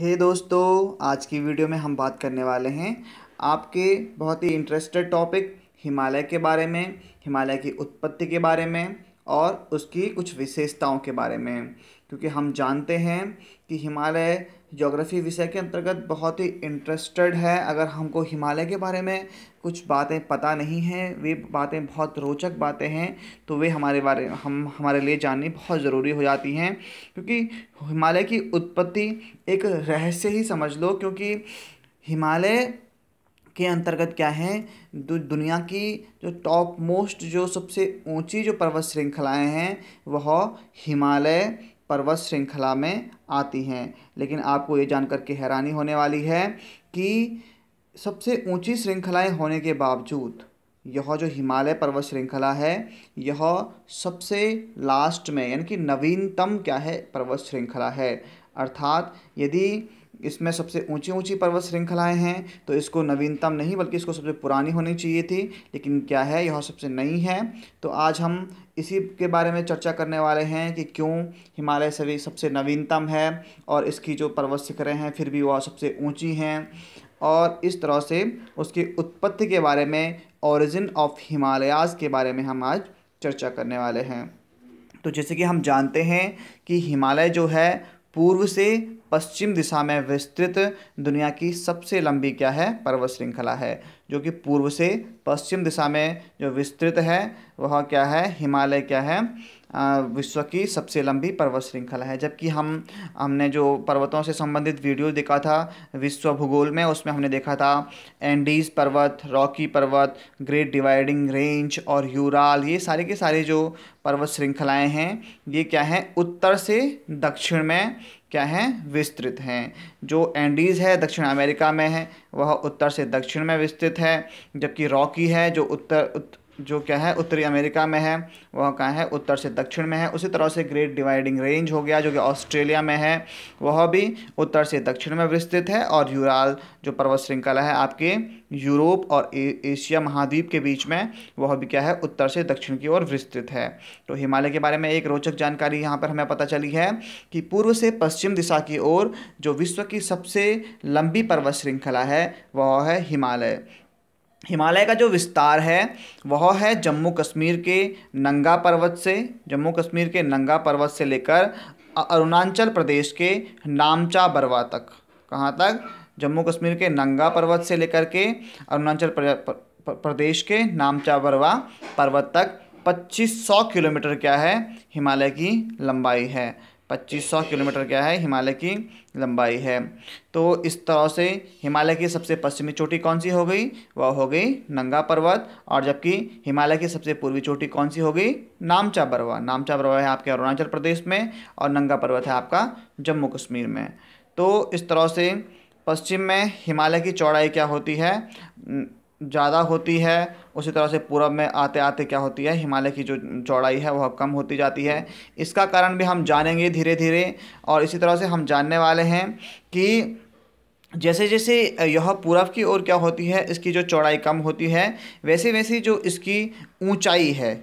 हे hey दोस्तों आज की वीडियो में हम बात करने वाले हैं आपके बहुत ही इंटरेस्टेड टॉपिक हिमालय के बारे में हिमालय की उत्पत्ति के बारे में और उसकी कुछ विशेषताओं के बारे में क्योंकि हम जानते हैं कि हिमालय जोग्राफ़ी विषय के अंतर्गत बहुत ही इंटरेस्टेड है अगर हमको हिमालय के बारे में कुछ बातें पता नहीं हैं वे बातें बहुत रोचक बातें हैं तो वे हमारे बारे हम हमारे लिए जाननी बहुत ज़रूरी हो जाती हैं क्योंकि हिमालय की उत्पत्ति एक रहस्य ही समझ लो क्योंकि हिमालय के अंतर्गत क्या है दुनिया की जो टॉप मोस्ट जो सबसे ऊंची जो पर्वत श्रृंखलाएं हैं वह हिमालय पर्वत श्रृंखला में आती हैं लेकिन आपको ये जानकर के हैरानी होने वाली है कि सबसे ऊंची श्रृंखलाएं होने के बावजूद यह जो हिमालय पर्वत श्रृंखला है यह सबसे लास्ट में यानी कि नवीनतम क्या है पर्वत श्रृंखला है अर्थात यदि इसमें सबसे ऊंची ऊंची पर्वत श्रृंखलाएं हैं तो इसको नवीनतम नहीं बल्कि इसको सबसे पुरानी होनी चाहिए थी लेकिन क्या है यह सबसे नई है तो आज हम इसी के बारे में चर्चा करने वाले हैं कि क्यों हिमालय सभी सबसे नवीनतम है और इसकी जो पर्वत शिखरें हैं फिर भी वह सबसे ऊँची हैं और इस तरह से उसकी उत्पत्ति के बारे में ओरिजिन ऑफ हिमालयाज के बारे में हम आज चर्चा करने वाले हैं तो जैसे कि हम जानते हैं कि हिमालय जो है पूर्व से पश्चिम दिशा में विस्तृत दुनिया की सबसे लंबी क्या है पर्वत श्रृंखला है जो कि पूर्व से पश्चिम दिशा में जो विस्तृत है वह क्या है हिमालय क्या है विश्व की सबसे लंबी पर्वत श्रृंखला है जबकि हम हमने जो पर्वतों से संबंधित वीडियो देखा था विश्व भूगोल में उसमें हमने देखा था एंडीज पर्वत रॉकी पर्वत ग्रेट डिवाइडिंग रेंज और यूराल ये सारे के सारे जो पर्वत श्रृंखलाएं हैं ये क्या हैं उत्तर से दक्षिण में क्या हैं विस्तृत हैं जो एंडीज़ है दक्षिण अमेरिका में है वह उत्तर से दक्षिण में विस्तृत है जबकि रॉकी है जो उत्तर उत, जो क्या है उत्तरी अमेरिका में है वह कहाँ है उत्तर से दक्षिण में है उसी तरह से ग्रेट डिवाइडिंग रेंज हो गया जो कि ऑस्ट्रेलिया में है वह भी उत्तर से दक्षिण में विस्तृत है और यूराल जो पर्वत श्रृंखला है आपके यूरोप और ए, एशिया महाद्वीप के बीच में वह भी क्या है उत्तर से दक्षिण की ओर विस्तृत है तो हिमालय के बारे में एक रोचक जानकारी यहाँ पर हमें पता चली है कि पूर्व से पश्चिम दिशा की ओर जो विश्व की सबसे लंबी पर्वत श्रृंखला है वह है हिमालय हिमालय का जो विस्तार है वह है जम्मू कश्मीर के नंगा पर्वत से जम्मू कश्मीर के नंगा पर्वत से लेकर अरुणाचल प्रदेश के नामचा बरवा तक कहाँ तक जम्मू कश्मीर के नंगा पर्वत से लेकर के अरुणाचल प्रदेश के नामचा बरवा पर्वत तक 2500 किलोमीटर क्या है हिमालय की लंबाई है 2500 किलोमीटर क्या है हिमालय की लंबाई है तो इस तरह से हिमालय की सबसे पश्चिमी चोटी कौन सी हो गई वह हो गई नंगा पर्वत और जबकि हिमालय की सबसे पूर्वी चोटी कौन सी हो गई नामचा बरवा नामचा बरवा है आपके अरुणाचल प्रदेश में और नंगा पर्वत है आपका जम्मू कश्मीर में तो इस तरह से पश्चिम में हिमालय की चौड़ाई क्या होती है ज़्यादा होती है उसी तरह से पूरब में आते आते क्या होती है हिमालय की जो चौड़ाई है वह कम होती जाती है इसका कारण भी हम जानेंगे धीरे धीरे और इसी तरह से हम जानने वाले हैं कि जैसे जैसे यह पूरब की ओर क्या होती है इसकी जो चौड़ाई कम होती है वैसे वैसे जो इसकी ऊंचाई है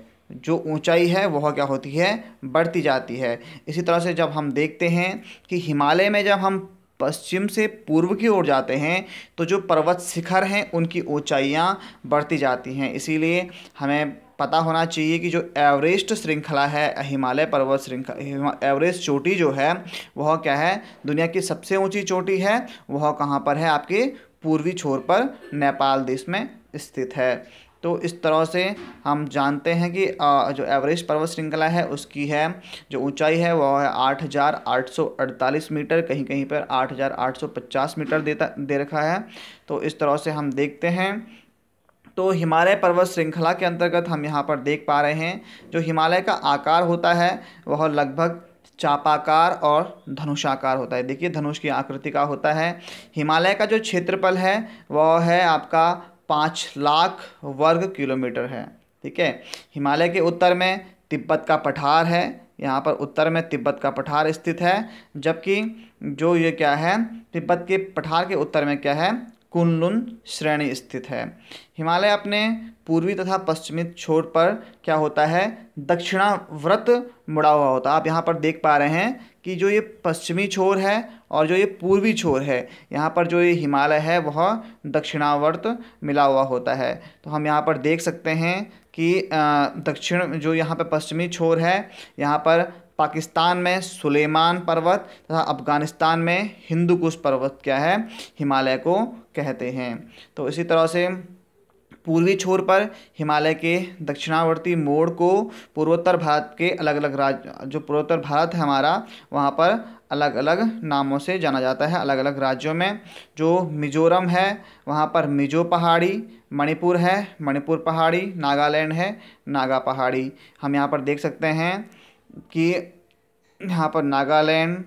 जो ऊंचाई है वह क्या होती है बढ़ती जाती है इसी तरह से जब हम देखते हैं कि हिमालय में जब हम पश्चिम से पूर्व की ओर जाते हैं तो जो पर्वत शिखर हैं उनकी ऊंचाइयां बढ़ती जाती हैं इसीलिए हमें पता होना चाहिए कि जो एवरेस्ट श्रृंखला है हिमालय पर्वत श्रृंखला एवरेस्ट चोटी जो है वह क्या है दुनिया की सबसे ऊंची चोटी है वह कहाँ पर है आपके पूर्वी छोर पर नेपाल देश में स्थित है तो इस तरह से हम जानते हैं कि जो एवरेज पर्वत श्रृंखला है उसकी है जो ऊंचाई है वह है आठ हज़ार आठ सौ अड़तालीस मीटर कहीं कहीं पर आठ हज़ार आठ सौ पचास मीटर देता दे रखा है तो इस तरह से हम देखते हैं तो हिमालय पर्वत श्रृंखला के अंतर्गत हम यहाँ पर देख पा रहे हैं जो हिमालय का आकार होता है वह लगभग चापाकार और धनुषाकार होता है देखिए धनुष की आकृति का होता है हिमालय का जो क्षेत्रफल है वह है आपका पाँच लाख वर्ग किलोमीटर है ठीक है हिमालय के उत्तर में तिब्बत का पठार है यहाँ पर उत्तर में तिब्बत का पठार स्थित है जबकि जो ये क्या है तिब्बत के पठार के उत्तर में क्या है कुनलुन श्रेणी स्थित है हिमालय अपने पूर्वी तथा पश्चिमी छोर पर क्या होता है दक्षिणाव्रत मुड़ा हुआ होता है आप यहाँ पर देख पा रहे हैं कि जो ये पश्चिमी छोर है और जो ये पूर्वी छोर है यहाँ पर जो ये हिमालय है वह दक्षिणाव्रत मिला हुआ होता है तो हम यहाँ पर देख सकते हैं कि दक्षिण जो यहाँ पर पश्चिमी छोर है यहाँ पर पाकिस्तान में सुलेमान पर्वत तथा अफ़गानिस्तान में हिंदू कुश पर्वत क्या है हिमालय को कहते हैं तो इसी तरह से पूर्वी छोर पर हिमालय के दक्षिणावर्ती मोड़ को पूर्वोत्तर भारत के अलग अलग राज्य जो पूर्वोत्तर भारत है हमारा वहाँ पर अलग अलग नामों से जाना जाता है अलग अलग राज्यों में जो मिजोरम है वहाँ पर मिजो पहाड़ी मणिपुर है मणिपुर पहाड़ी नागालैंड है नागा पहाड़ी हम यहाँ पर देख सकते हैं कि यहाँ पर नागालैंड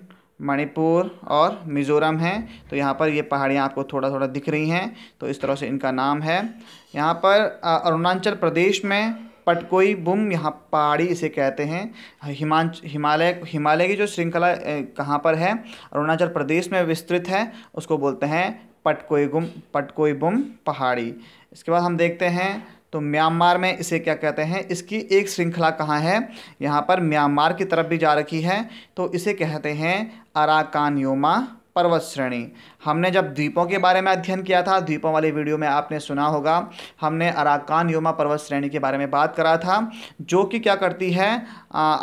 मणिपुर और मिज़ोरम है तो यहाँ पर ये पहाड़ियाँ आपको थोड़ा थोड़ा दिख रही हैं तो इस तरह से इनका नाम है यहाँ पर अरुणाचल प्रदेश में पटकोई बुम यहाँ पहाड़ी इसे कहते हैं हिमांच हिमालय हिमालय की जो श्रृंखला कहाँ पर है अरुणाचल प्रदेश में विस्तृत है उसको बोलते हैं पटकोई गुम पटकोई बुम पहाड़ी इसके बाद हम देखते हैं तो म्यांमार में इसे क्या कहते हैं इसकी एक श्रृंखला कहाँ है यहाँ पर म्यांमार की तरफ भी जा रखी है तो इसे कहते हैं अराकान्योमा पर्वत श्रेणी हमने जब द्वीपों के बारे में अध्ययन किया था द्वीपों वाली वीडियो में आपने सुना होगा हमने अराकान योमा पर्वत श्रेणी के बारे में बात करा था जो कि क्या करती है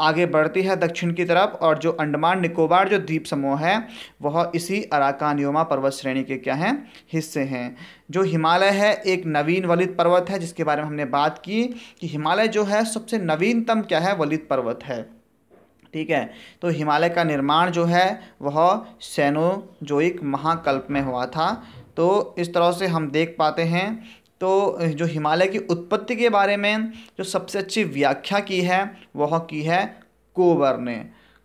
आगे बढ़ती है दक्षिण की तरफ और जो अंडमान निकोबार जो द्वीप समूह है वह इसी अराकान योमा पर्वत श्रेणी के क्या हैं हिस्से हैं जो हिमालय है एक नवीन वलित पर्वत है जिसके बारे में हमने बात की कि हिमालय जो है सबसे नवीनतम क्या है वलित पर्वत है ठीक है तो हिमालय का निर्माण जो है वह सेनोजोइक महाकल्प में हुआ था तो इस तरह से हम देख पाते हैं तो जो हिमालय की उत्पत्ति के बारे में जो सबसे अच्छी व्याख्या की है वह की है कोबर ने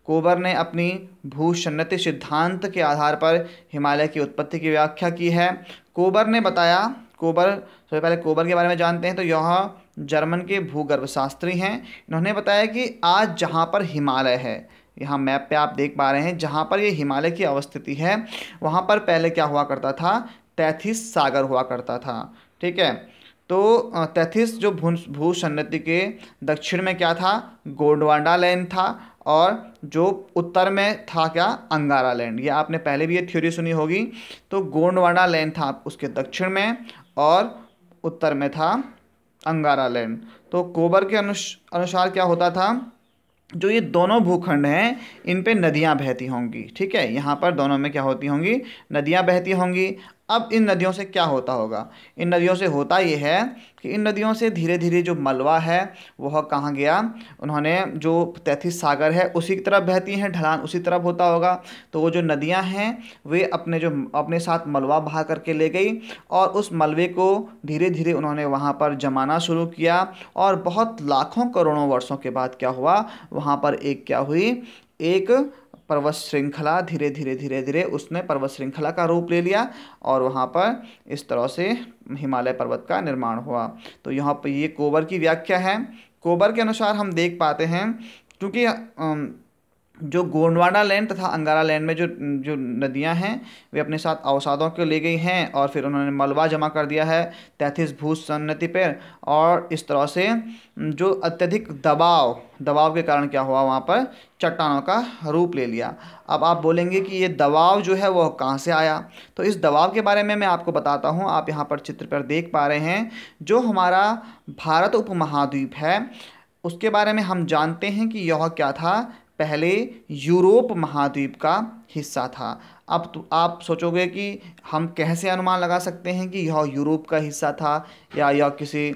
कोबर ने अपनी भूसन्नति सिद्धांत के आधार पर हिमालय की उत्पत्ति की व्याख्या की है कोबर ने बताया कोबर सबसे पहले कोबर के बारे में जानते हैं तो यह जर्मन के भूगर्भशास्त्री हैं इन्होंने बताया कि आज जहाँ पर हिमालय है यहाँ मैप पे आप देख पा रहे हैं जहाँ पर ये हिमालय की अवस्थिति है वहाँ पर पहले क्या हुआ करता था तैथिस सागर हुआ करता था ठीक है तो तैथिस जो भू भू सन्नति के दक्षिण में क्या था गोंडवाडा लैंड था और जो उत्तर में था क्या अंगारा लैंड ये आपने पहले भी ये थ्योरी सुनी होगी तो गोंडवाडा लैंड था उसके दक्षिण में और उत्तर में था अंगारा लैंड तो कोबर के अनुस अनुसार क्या होता था जो ये दोनों भूखंड हैं इन पे नदियाँ बहती होंगी ठीक है यहाँ पर दोनों में क्या होती होंगी नदियाँ बहती होंगी अब इन नदियों से क्या होता होगा इन नदियों से होता ये है कि इन नदियों से धीरे धीरे जो मलवा है वह कहाँ गया उन्होंने जो तैथिस सागर है उसी की तरफ बहती हैं ढलान उसी तरफ होता होगा तो वो जो नदियाँ हैं वे अपने जो अपने साथ मलवा बहा करके ले गई और उस मलबे को धीरे धीरे उन्होंने वहाँ पर जमाना शुरू किया और बहुत लाखों करोड़ों वर्षों के बाद क्या हुआ वहाँ पर एक क्या हुई एक पर्वत श्रृंखला धीरे धीरे धीरे धीरे उसने पर्वत श्रृंखला का रूप ले लिया और वहाँ पर इस तरह से हिमालय पर्वत का निर्माण हुआ तो यहाँ पर ये कोबर की व्याख्या है कोबर के अनुसार हम देख पाते हैं क्योंकि जो गोंडवाना लैंड तथा अंगारा लैंड में जो जो नदियां हैं वे अपने साथ अवसादों को ले गई हैं और फिर उन्होंने मलबा जमा कर दिया है तैंतीस भू सन्नति पर और इस तरह से जो अत्यधिक दबाव दबाव के कारण क्या हुआ वहाँ पर चट्टानों का रूप ले लिया अब आप बोलेंगे कि ये दबाव जो है वह कहाँ से आया तो इस दबाव के बारे में मैं आपको बताता हूँ आप यहाँ पर चित्र पर देख पा रहे हैं जो हमारा भारत उप है उसके बारे में हम जानते हैं कि यह क्या था पहले यूरोप महाद्वीप का हिस्सा था अब तो आप सोचोगे कि हम कैसे अनुमान लगा सकते हैं कि यह यूरोप का हिस्सा था या यह किसी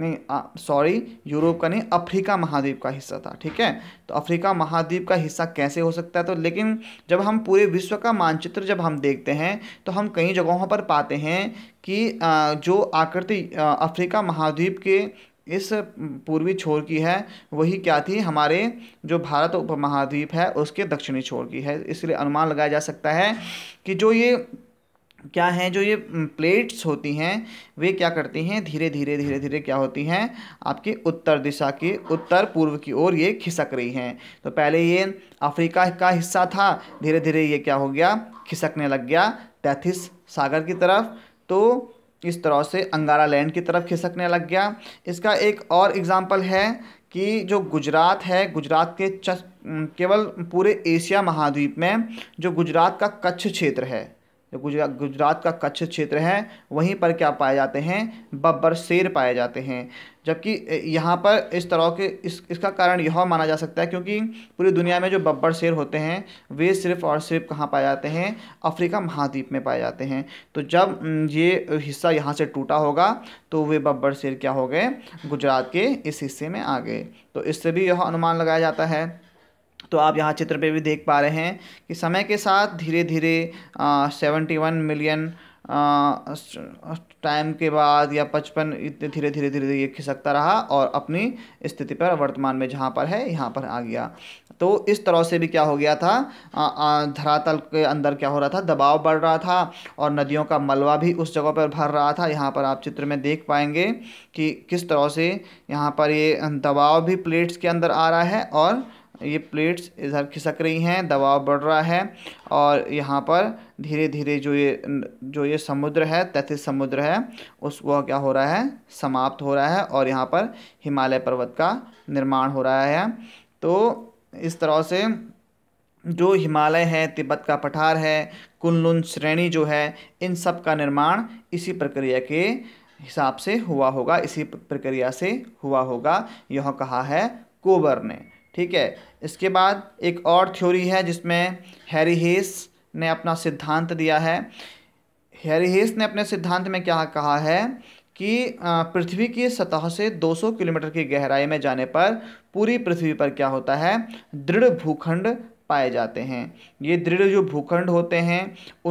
नहीं सॉरी यूरोप का नहीं अफ्रीका महाद्वीप का हिस्सा था ठीक है तो अफ्रीका महाद्वीप का हिस्सा कैसे हो सकता है तो लेकिन जब हम पूरे विश्व का मानचित्र जब हम देखते हैं तो हम कई जगहों पर पाते हैं कि जो आकृति अफ्रीका महाद्वीप के इस पूर्वी छोर की है वही क्या थी हमारे जो भारत उपमहाद्वीप है उसके दक्षिणी छोर की है इसलिए अनुमान लगाया जा सकता है कि जो ये क्या है जो ये प्लेट्स होती हैं वे क्या करती हैं धीरे धीरे धीरे धीरे क्या होती हैं आपकी उत्तर दिशा की उत्तर पूर्व की ओर ये खिसक रही हैं तो पहले ये अफ्रीका का हिस्सा था धीरे धीरे ये क्या हो गया खिसकने लग गया तैथिस सागर की तरफ तो इस तरह से अंगारा लैंड की तरफ खिसकने लग गया इसका एक और एग्ज़ाम्पल है कि जो गुजरात है गुजरात के केवल पूरे एशिया महाद्वीप में जो गुजरात का कच्छ क्षेत्र है जो गुजरात गुजरात का कच्छ क्षेत्र है वहीं पर क्या पाए जाते हैं बब्बर शेर पाए जाते हैं जबकि यहाँ पर इस तरह के इस इसका कारण यह माना जा सकता है क्योंकि पूरी दुनिया में जो बब्बर शेर होते हैं वे सिर्फ और सिर्फ कहाँ पाए जाते हैं अफ्रीका महाद्वीप में पाए जाते हैं तो जब ये हिस्सा यहाँ से टूटा होगा तो वे बब्बर शेर क्या हो गए गुजरात के इस हिस्से में आ गए तो इससे भी यह अनुमान लगाया जाता है तो आप यहाँ चित्र पे भी देख पा रहे हैं कि समय के साथ धीरे धीरे सेवेंटी वन मिलियन टाइम के बाद या पचपन इतने धीरे धीरे धीरे धीरे ये खिसकता रहा और अपनी स्थिति पर वर्तमान में जहाँ पर है यहाँ पर आ गया तो इस तरह से भी क्या हो गया था धरातल के अंदर क्या हो रहा था दबाव बढ़ रहा था और नदियों का मलबा भी उस जगह पर भर रहा था यहाँ पर आप चित्र में देख पाएंगे कि किस तरह से यहाँ पर ये दबाव भी प्लेट्स के अंदर आ रहा है और ये प्लेट्स इधर खिसक रही हैं दबाव बढ़ रहा है और यहाँ पर धीरे धीरे जो ये जो ये समुद्र है तैतीस समुद्र है उसको क्या हो रहा है समाप्त हो रहा है और यहाँ पर हिमालय पर्वत का निर्माण हो रहा है तो इस तरह से जो हिमालय है तिब्बत का पठार है कुनलुन श्रेणी जो है इन सब का निर्माण इसी प्रक्रिया के हिसाब से हुआ होगा इसी प्रक्रिया से हुआ होगा यह कहा है कोबर ने ठीक है इसके बाद एक और थ्योरी है जिसमें हैरी हेस ने अपना सिद्धांत दिया है हैरी हेस ने अपने सिद्धांत में क्या कहा है कि पृथ्वी की सतह से 200 किलोमीटर की गहराई में जाने पर पूरी पृथ्वी पर क्या होता है दृढ़ भूखंड पाए जाते हैं ये दृढ़ जो भूखंड होते हैं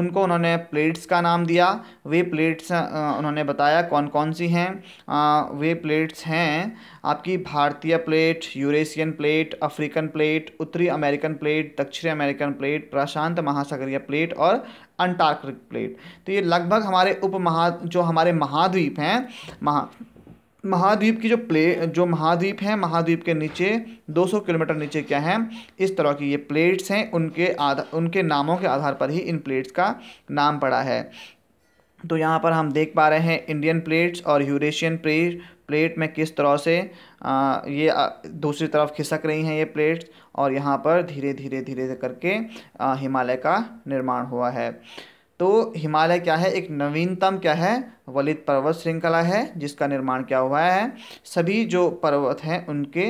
उनको उन्होंने प्लेट्स का नाम दिया वे प्लेट्स उन्होंने बताया कौन कौन सी हैं वे प्लेट्स हैं आपकी भारतीय plate Eurasian plate African plate उत्तरी अमेरिकन प्लेट दक्षिणी अमेरिकन प्लेट प्रशांत महासागरीय प्लेट और अंटार्कटिक प्लेट तो ये लगभग हमारे उप महा जो हमारे महाद्वीप हैं महा महाद्वीप की जो प्ले जो महाद्वीप हैं महाद्वीप के नीचे 200 किलोमीटर नीचे क्या हैं इस तरह की ये प्लेट्स हैं उनके आधार उनके नामों के आधार पर ही इन प्लेट्स का नाम पड़ा है तो यहाँ पर हम देख पा रहे हैं इंडियन प्लेट्स और यूरेशियन प्लेट प्लेट में किस तरह से आ, ये दूसरी तरफ खिसक रही हैं ये प्लेट्स और यहाँ पर धीरे धीरे धीरे करके हिमालय का निर्माण हुआ है तो हिमालय क्या है एक नवीनतम क्या है वलित पर्वत श्रृंखला है जिसका निर्माण क्या हुआ है सभी जो पर्वत हैं उनके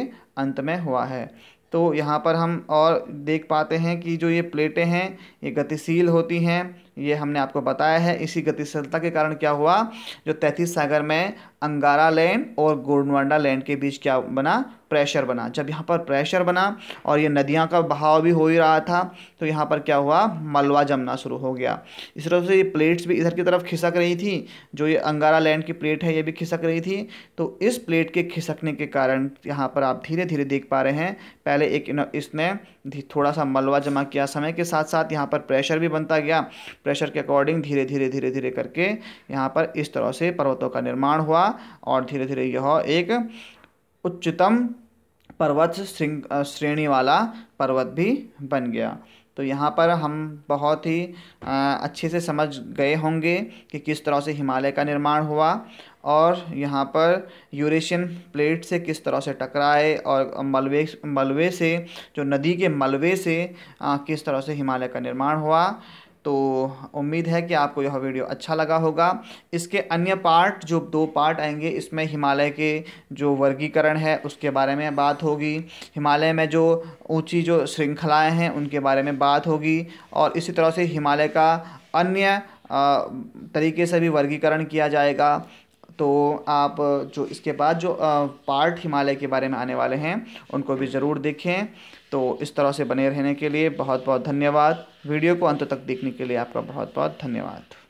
अंत में हुआ है तो यहाँ पर हम और देख पाते हैं कि जो ये प्लेटें हैं ये गतिशील होती हैं ये हमने आपको बताया है इसी गतिशीलता के कारण क्या हुआ जो तैतीस सागर में अंगारा लैंड और गोडवांडा लैंड के बीच क्या बना प्रेशर बना जब यहाँ पर प्रेशर बना और ये नदियाँ का बहाव भी हो ही रहा था तो यहाँ पर क्या हुआ मलवा जमना शुरू हो गया इस तरह से ये प्लेट्स भी इधर की तरफ खिसक रही थी जो ये अंगारा लैंड की प्लेट है ये भी खिसक रही थी तो इस प्लेट के खिसकने के कारण यहाँ पर आप धीरे धीरे देख पा रहे हैं पहले एक इसने थोड़ा सा मलबा जमा किया समय के साथ साथ यहाँ पर प्रेशर भी बनता गया प्रेशर के अकॉर्डिंग धीरे धीरे धीरे धीरे करके यहाँ पर इस तरह से पर्वतों का निर्माण हुआ और धीरे धीरे यह एक उच्चतम पर्वत श्रेणी वाला पर्वत भी बन गया तो यहाँ पर हम बहुत ही अच्छे से समझ गए होंगे कि किस तरह से हिमालय का निर्माण हुआ और यहाँ पर यूरेशियन प्लेट से किस तरह से टकराए और मलबे मलबे से जो नदी के मलबे से आ, किस तरह से हिमालय का निर्माण हुआ तो उम्मीद है कि आपको यह वीडियो अच्छा लगा होगा इसके अन्य पार्ट जो दो पार्ट आएंगे इसमें हिमालय के जो वर्गीकरण है उसके बारे में बात होगी हिमालय में जो ऊंची जो श्रृंखलाएं हैं उनके बारे में बात होगी और इसी तरह से हिमालय का अन्य तरीके से भी वर्गीकरण किया जाएगा तो आप जो इसके बाद जो पार्ट हिमालय के बारे में आने वाले हैं उनको भी ज़रूर देखें तो इस तरह से बने रहने के लिए बहुत बहुत धन्यवाद वीडियो को अंत तक देखने के लिए आपका बहुत बहुत धन्यवाद